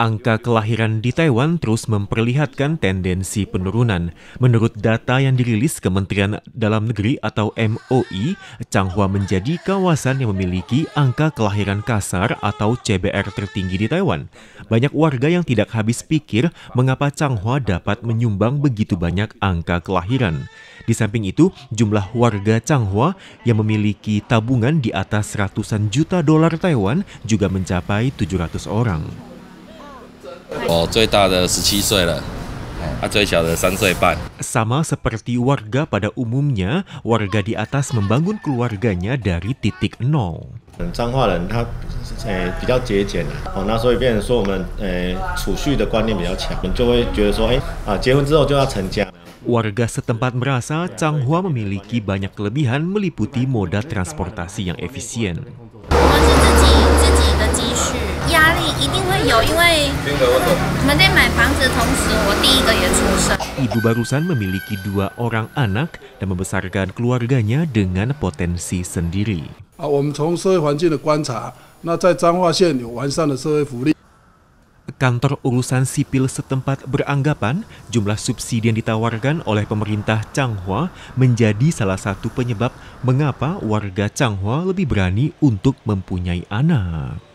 Angka kelahiran di Taiwan terus memperlihatkan tendensi penurunan. Menurut data yang dirilis Kementerian Dalam Negeri atau MOI, e, Changhua menjadi kawasan yang memiliki angka kelahiran kasar atau CBR tertinggi di Taiwan. Banyak warga yang tidak habis pikir mengapa Changhua dapat menyumbang begitu banyak angka kelahiran. Di samping itu, jumlah warga Changhua yang memiliki tabungan di atas ratusan juta dolar Taiwan juga mencapai 700 orang. 我最大的十七岁了。Sama seperti warga pada umumnya, warga di atas membangun keluarganya dari titik nol. Warga setempat merasa Changhua memiliki banyak kelebihan meliputi moda transportasi yang efisien. Ibu barusan memiliki dua orang anak dan membesarkan keluarganya dengan potensi sendiri. 啊，我们从社会环境的观察，那在彰化县有完善的社会福利。Kantor Urusan Sipil setempat beranggapan jumlah subsidi yang ditawarkan oleh pemerintah Changhua menjadi salah satu penyebab mengapa warga Changhua lebih berani untuk mempunyai anak.